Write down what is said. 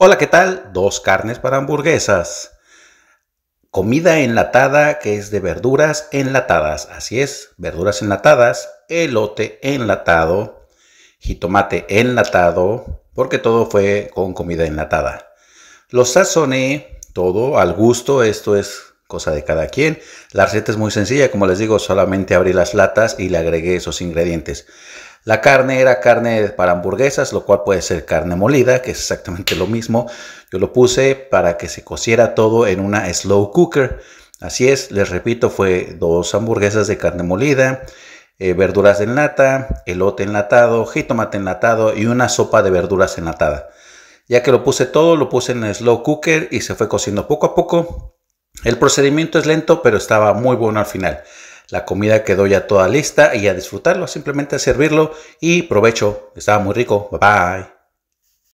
Hola, ¿qué tal? Dos carnes para hamburguesas. Comida enlatada que es de verduras enlatadas. Así es, verduras enlatadas, elote enlatado, jitomate enlatado, porque todo fue con comida enlatada. Lo sazoné todo al gusto, esto es cosa de cada quien. La receta es muy sencilla, como les digo, solamente abrí las latas y le agregué esos ingredientes. La carne era carne para hamburguesas, lo cual puede ser carne molida, que es exactamente lo mismo. Yo lo puse para que se cociera todo en una slow cooker. Así es, les repito, fue dos hamburguesas de carne molida, eh, verduras en lata, elote enlatado, jitomate enlatado y una sopa de verduras enlatada. Ya que lo puse todo, lo puse en slow cooker y se fue cociendo poco a poco. El procedimiento es lento, pero estaba muy bueno al final. La comida quedó ya toda lista y a disfrutarlo, simplemente a servirlo y provecho. Estaba muy rico. Bye bye.